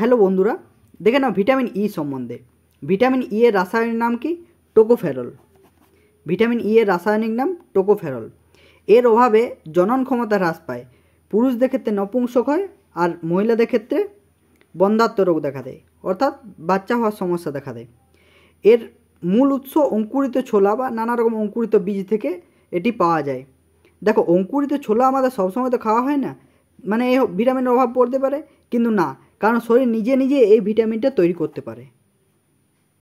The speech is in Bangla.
হ্যালো বন্ধুরা দেখে নাও ভিটামিন ই e সম্বন্ধে ভিটামিন ই e এর রাসায়নিক নাম কি টোকোফেরল ভিটামিন ই e এর রাসায়নিক নাম টোকোফেরল এর অভাবে জনন ক্ষমতা হ্রাস পায় পুরুষদের ক্ষেত্রে নপুংসক হয় আর মহিলাদের ক্ষেত্রে বন্ধাত্ম রোগ দেখা দেয় অর্থাৎ বাচ্চা হওয়ার সমস্যা দেখা দেয় এর মূল উৎস অঙ্কুরিত ছোলা বা নানা রকম অঙ্কুরিত বীজ থেকে এটি পাওয়া যায় দেখো অঙ্কুরিত ছোলা আমাদের সবসময় তো খাওয়া হয় না মানে এই ভিটামিনের অভাব পড়তে পারে কিন্তু না কারণ শরীর নিজে নিজে এই ভিটামিনটা তৈরি করতে পারে